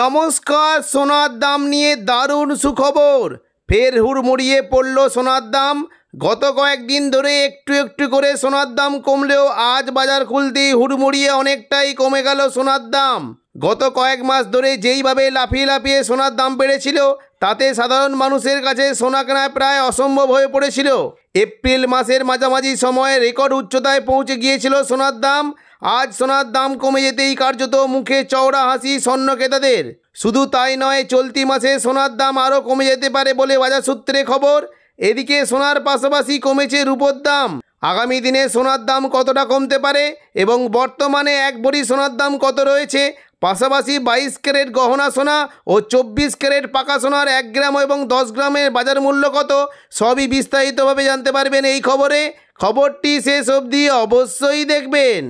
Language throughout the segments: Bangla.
নমস্কার সোনার দাম নিয়ে দারুণ সুখবর ফের হুড়মুড়িয়ে পড়ল সোনার দাম গত কয়েকদিন ধরে একটু একটু করে সোনার দাম কমলেও আজ বাজার খুলতেই হুড়মুড়িয়ে অনেকটাই কমে গেল সোনার দাম গত কয়েক মাস ধরে যেইভাবে লাফিয়ে লাফিয়ে সোনার দাম বেড়েছিল তাতে সাধারণ মানুষের কাছে সোনা কেনায় প্রায় অসম্ভব হয়ে পড়েছিল এপ্রিল মাসের মাঝামাঝি সময়ে রেকর্ড উচ্চতায় পৌঁছে গিয়েছিল সোনার দাম আজ সোনার দাম কমে যেতেই কার্যত মুখে চওড়া হাসি স্বর্ণ ক্রেতাদের শুধু তাই নয় চলতি মাসে সোনার দাম আরও কমে যেতে পারে বলে বাজার সূত্রে খবর এদিকে সোনার পাশাপাশি কমেছে রূপোর দাম আগামী দিনে সোনার দাম কতটা কমতে পারে এবং বর্তমানে এক ভরি সোনার দাম কত রয়েছে পাশাপাশি বাইশ ক্যারেট গহনা সোনা ও চব্বিশ ক্যারেট পাকা সোনার এক গ্রাম এবং দশ গ্রামের বাজার মূল্য কত সবই বিস্তারিতভাবে জানতে পারবেন এই খবরে খবরটি শেষ অবধি অবশ্যই দেখবেন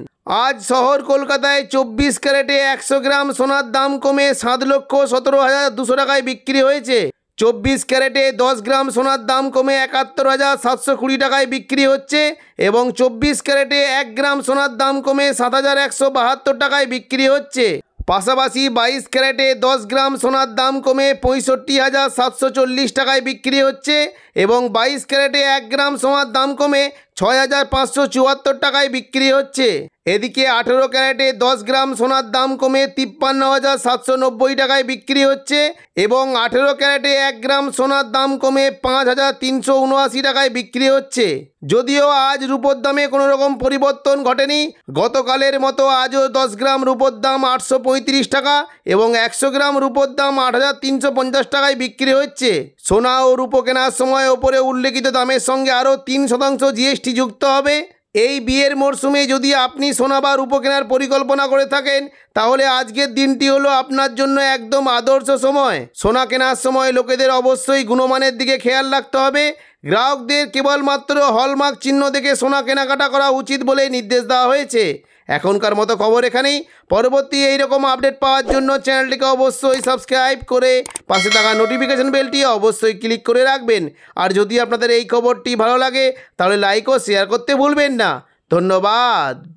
আজ শহর কলকাতায় চব্বিশ ক্যারেটে একশো গ্রাম সোনার দাম কমে সাত লক্ষ সতেরো হাজার দুশো টাকায় বিক্রি হয়েছে চব্বিশ ক্যারেটে দশ গ্রাম সোনার দাম কমে একাত্তর হাজার সাতশো কুড়ি টাকায় বিক্রি হচ্ছে এবং চব্বিশ ক্যারেটে এক গ্রাম সোনার দাম কমে সাত হাজার একশো বাহাত্তর টাকায় বিক্রি হচ্ছে পাশাপাশি বাইশ ক্যারেটে দশ গ্রাম সোনার দাম কমে পঁয়ষট্টি হাজার সাতশো চল্লিশ টাকায় বিক্রি হচ্ছে এবং বাইশ ক্যারেটে এক গ্রাম সোনার দাম কমে ছয় হাজার পাঁচশো চুয়াত্তর টাকায় বিক্রি হচ্ছে এদিকে আঠেরো ক্যারেটে দশ গ্রাম সোনার দাম কমে তিপ্পান্ন হাজার সাতশো নব্বই টাকায় বিক্রি হচ্ছে এবং আঠেরো ক্যারেটে এক গ্রাম সোনার দাম কমে পাঁচ হাজার তিনশো উনআশি টাকায় বিক্রি হচ্ছে যদিও আজ রূপোর দামে কোনো রকম পরিবর্তন ঘটেনি গতকালের মতো আজও দশ গ্রাম রূপোর দাম আটশো পঁয়ত্রিশ টাকা এবং একশো গ্রাম রূপোর দাম আট হাজার তিনশো পঞ্চাশ টাকায় বিক্রি হচ্ছে সোনা ও রূপ কেনার সময় ওপরে উল্লেখিত দামের সঙ্গে আরও তিন শতাংশ জিএসটি যুক্ত হবে এই বিয়ের মরশুমে যদি আপনি সোনা বা পরিকল্পনা করে থাকেন তাহলে আজকের দিনটি হলো আপনার জন্য একদম আদর্শ সময় সোনা কেনার সময় লোকেদের অবশ্যই গুণমানের দিকে খেয়াল রাখতে হবে গ্রাহকদের কেবলমাত্র হলমার্ক চিহ্ন দেখে সোনা কেনাকাটা করা উচিত বলে নির্দেশ দেওয়া হয়েছে এখনকার মতো খবর এখানেই পরবর্তী এইরকম আপডেট পাওয়ার জন্য চ্যানেলটিকে অবশ্যই সাবস্ক্রাইব করে পাশে থাকা নোটিফিকেশান বেলটি অবশ্যই ক্লিক করে রাখবেন আর যদি আপনাদের এই খবরটি ভালো লাগে তাহলে লাইক ও শেয়ার করতে ভুলবেন না ধন্যবাদ